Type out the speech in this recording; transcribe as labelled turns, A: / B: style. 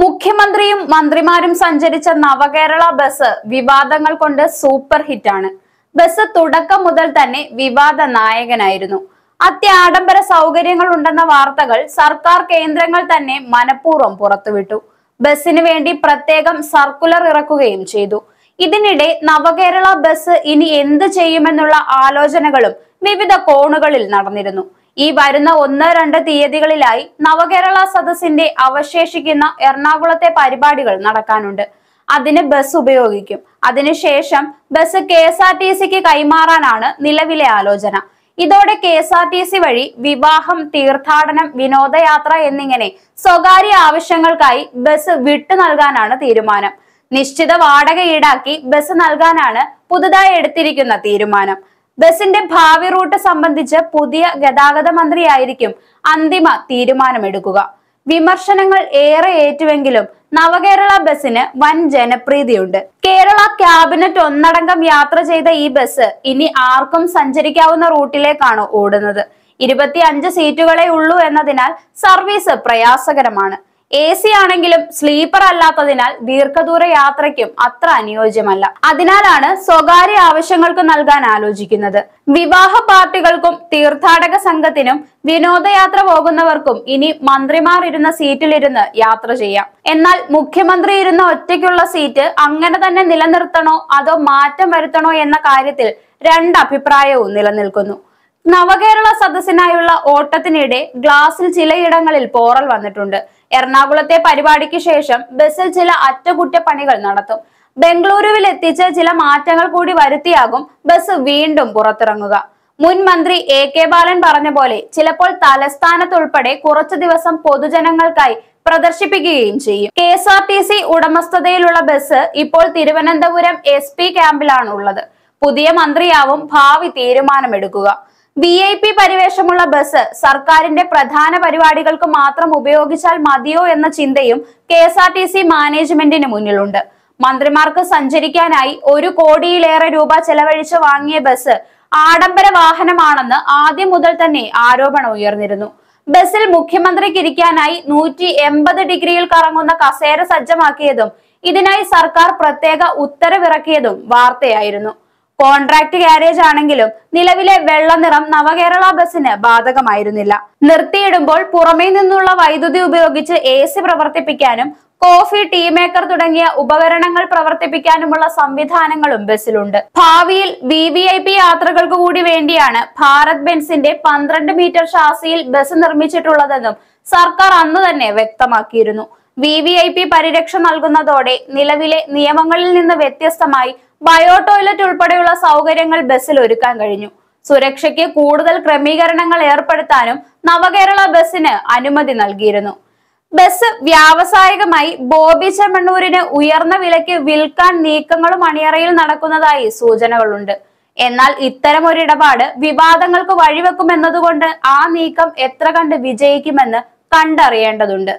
A: മുഖ്യമന്ത്രിയും മന്ത്രിമാരും സഞ്ചരിച്ച നവകേരള ബസ് വിവാദങ്ങൾ കൊണ്ട് സൂപ്പർ ഹിറ്റാണ് ബസ് തുടക്കം മുതൽ തന്നെ വിവാദ നായകനായിരുന്നു അത്യാഡംബര സൗകര്യങ്ങൾ ഉണ്ടെന്ന വാർത്തകൾ സർക്കാർ കേന്ദ്രങ്ങൾ തന്നെ മനഃപൂർവ്വം പുറത്തുവിട്ടു ബസ്സിന് വേണ്ടി പ്രത്യേകം സർക്കുലർ ഇറക്കുകയും ചെയ്തു ഇതിനിടെ നവകേരള ബസ് ഇനി എന്ത് ചെയ്യുമെന്നുള്ള ആലോചനകളും വിവിധ കോണുകളിൽ നടന്നിരുന്നു ഈ വരുന്ന ഒന്ന് രണ്ട് തീയതികളിലായി നവകേരള സദസ്സിന്റെ അവശേഷിക്കുന്ന എറണാകുളത്തെ പരിപാടികൾ നടക്കാനുണ്ട് അതിന് ബസ് ഉപയോഗിക്കും അതിനുശേഷം bus K S R T സിക്ക് കൈമാറാനാണ് നിലവിലെ ആലോചന ഇതോടെ K S R T C വഴി വിവാഹം തീർത്ഥാടനം വിനോദയാത്ര എന്നിങ്ങനെ സ്വകാര്യ ആവശ്യങ്ങൾക്കായി ബസ് വിട്ടു നൽകാനാണ് തീരുമാനം നിശ്ചിത വാടക ഈടാക്കി ബസ് നൽകാനാണ് പുതുതായി എടുത്തിരിക്കുന്ന തീരുമാനം ബസിന്റെ ഭാവി റൂട്ട് സംബന്ധിച്ച് പുതിയ ഗതാഗത മന്ത്രിയായിരിക്കും അന്തിമ തീരുമാനമെടുക്കുക വിമർശനങ്ങൾ ഏറെ ഏറ്റുവെങ്കിലും നവകേരള ബസിന് വൻ ജനപ്രീതിയുണ്ട് കേരള ക്യാബിനറ്റ് ഒന്നടങ്കം യാത്ര ചെയ്ത ഈ ബസ് ഇനി ആർക്കും സഞ്ചരിക്കാവുന്ന റൂട്ടിലേക്കാണ് ഓടുന്നത് ഇരുപത്തി അഞ്ച് സീറ്റുകളെ ഉള്ളൂ എന്നതിനാൽ സർവീസ് പ്രയാസകരമാണ് എ സി ആണെങ്കിലും സ്ലീപ്പർ അല്ലാത്തതിനാൽ ദീർഘദൂര യാത്രയ്ക്കും അത്ര അനുയോജ്യമല്ല അതിനാലാണ് സ്വകാര്യ ആവശ്യങ്ങൾക്ക് നൽകാൻ ആലോചിക്കുന്നത് വിവാഹ പാർട്ടികൾക്കും തീർത്ഥാടക സംഘത്തിനും വിനോദയാത്ര പോകുന്നവർക്കും ഇനി മന്ത്രിമാർ ഇരുന്ന സീറ്റിലിരുന്ന് യാത്ര ചെയ്യാം എന്നാൽ മുഖ്യമന്ത്രി ഇരുന്ന ഒറ്റയ്ക്കുള്ള സീറ്റ് അങ്ങനെ തന്നെ നിലനിർത്തണോ അതോ മാറ്റം വരുത്തണോ എന്ന കാര്യത്തിൽ രണ്ട് അഭിപ്രായവും നിലനിൽക്കുന്നു നവകേരള സദസ്സിനായുള്ള ഓട്ടത്തിനിടെ ഗ്ലാസിൽ ചിലയിടങ്ങളിൽ പോറൽ വന്നിട്ടുണ്ട് എറണാകുളത്തെ പരിപാടിക്ക് ശേഷം ബസ്സിൽ ചില അറ്റകുറ്റപ്പണികൾ നടത്തും ബംഗളൂരുവിൽ എത്തിച്ച് ചില മാറ്റങ്ങൾ കൂടി വരുത്തിയാകും ബസ് വീണ്ടും പുറത്തിറങ്ങുക മുൻ മന്ത്രി എ കെ ബാലൻ പറഞ്ഞ പോലെ ചിലപ്പോൾ തലസ്ഥാനത്തുൾപ്പെടെ കുറച്ചു ദിവസം പൊതുജനങ്ങൾക്കായി പ്രദർശിപ്പിക്കുകയും ചെയ്യും K S R T C ഉടമസ്ഥതയിലുള്ള ബസ് ഇപ്പോൾ തിരുവനന്തപുരം എസ് പി ക്യാമ്പിലാണ് ഉള്ളത് പുതിയ മന്ത്രിയാവും ഭാവി തീരുമാനമെടുക്കുക വി ഐ പി പരിവേഷമുള്ള ബസ് സർക്കാരിന്റെ പ്രധാന പരിപാടികൾക്ക് മാത്രം ഉപയോഗിച്ചാൽ മതിയോ എന്ന ചിന്തയും K S R T C മാനേജ്മെന്റിന് മുന്നിലുണ്ട് മന്ത്രിമാർക്ക് സഞ്ചരിക്കാനായി ഒരു കോടിയിലേറെ രൂപ ചെലവഴിച്ച് വാങ്ങിയ ബസ് ആഡംബര വാഹനമാണെന്ന് ആദ്യം മുതൽ തന്നെ ആരോപണം ഉയർന്നിരുന്നു ബസ്സിൽ മുഖ്യമന്ത്രിക്ക് ഇരിക്കാനായി നൂറ്റി എൺപത് ഡിഗ്രിയിൽ കറങ്ങുന്ന കസേര സജ്ജമാക്കിയതും ഇതിനായി സർക്കാർ പ്രത്യേക ഉത്തരവിറക്കിയതും വാർത്തയായിരുന്നു കോൺട്രാക്ട് ഗ്യാരേജ് ആണെങ്കിലും നിലവിലെ വെള്ളനിറം നവകേരള ബസ്സിന് ബാധകമായിരുന്നില്ല നിർത്തിയിടുമ്പോൾ പുറമേ നിന്നുള്ള വൈദ്യുതി ഉപയോഗിച്ച് എ പ്രവർത്തിപ്പിക്കാനും കോഫി ടീ മേക്കർ തുടങ്ങിയ ഉപകരണങ്ങൾ പ്രവർത്തിപ്പിക്കാനുമുള്ള സംവിധാനങ്ങളും ബസ്സിലുണ്ട് ഭാവിയിൽ വി വി ഐ പി യാത്രകൾക്ക് കൂടി വേണ്ടിയാണ് ഭാരത് ബെൻസിന്റെ പന്ത്രണ്ട് മീറ്റർ ഷാസിയിൽ ബസ് നിർമ്മിച്ചിട്ടുള്ളതെന്നും സർക്കാർ അന്ന് തന്നെ വ്യക്തമാക്കിയിരുന്നു വി വി ഐ പി പരിരക്ഷ നൽകുന്നതോടെ നിലവിലെ നിയമങ്ങളിൽ നിന്ന് വ്യത്യസ്തമായി ബയോ ടോയ്ലറ്റ് ഉൾപ്പെടെയുള്ള സൗകര്യങ്ങൾ ബസ്സിൽ ഒരുക്കാൻ കഴിഞ്ഞു സുരക്ഷയ്ക്ക് കൂടുതൽ ക്രമീകരണങ്ങൾ ഏർപ്പെടുത്താനും നവകേരള ബസ്സിന് അനുമതി നൽകിയിരുന്നു ബസ് വ്യാവസായികമായി ബോബി ചെമ്മണ്ണൂരിന് ഉയർന്ന വിലയ്ക്ക് വിൽക്കാൻ നീക്കങ്ങളും അണിയറയിൽ നടക്കുന്നതായി സൂചനകളുണ്ട് എന്നാൽ ഇത്തരം ഒരു ഇടപാട് വിവാദങ്ങൾക്ക് വഴിവെക്കുമെന്നതുകൊണ്ട് ആ നീക്കം എത്ര കണ്ട് വിജയിക്കുമെന്ന് കണ്ടറിയേണ്ടതുണ്ട്